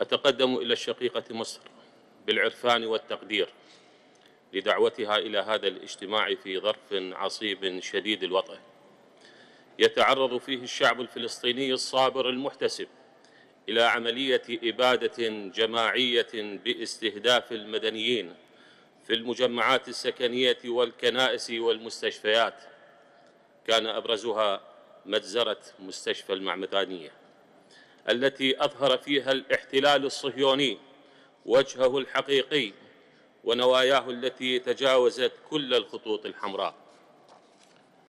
أتقدم إلى الشقيقة مصر بالعرفان والتقدير لدعوتها إلى هذا الاجتماع في ظرف عصيب شديد الوطأ يتعرض فيه الشعب الفلسطيني الصابر المحتسب إلى عملية إبادة جماعية باستهداف المدنيين في المجمعات السكنية والكنائس والمستشفيات كان أبرزها مجزرة مستشفى المعمدانية التي أظهر فيها الاحتلال الصهيوني وجهه الحقيقي ونواياه التي تجاوزت كل الخطوط الحمراء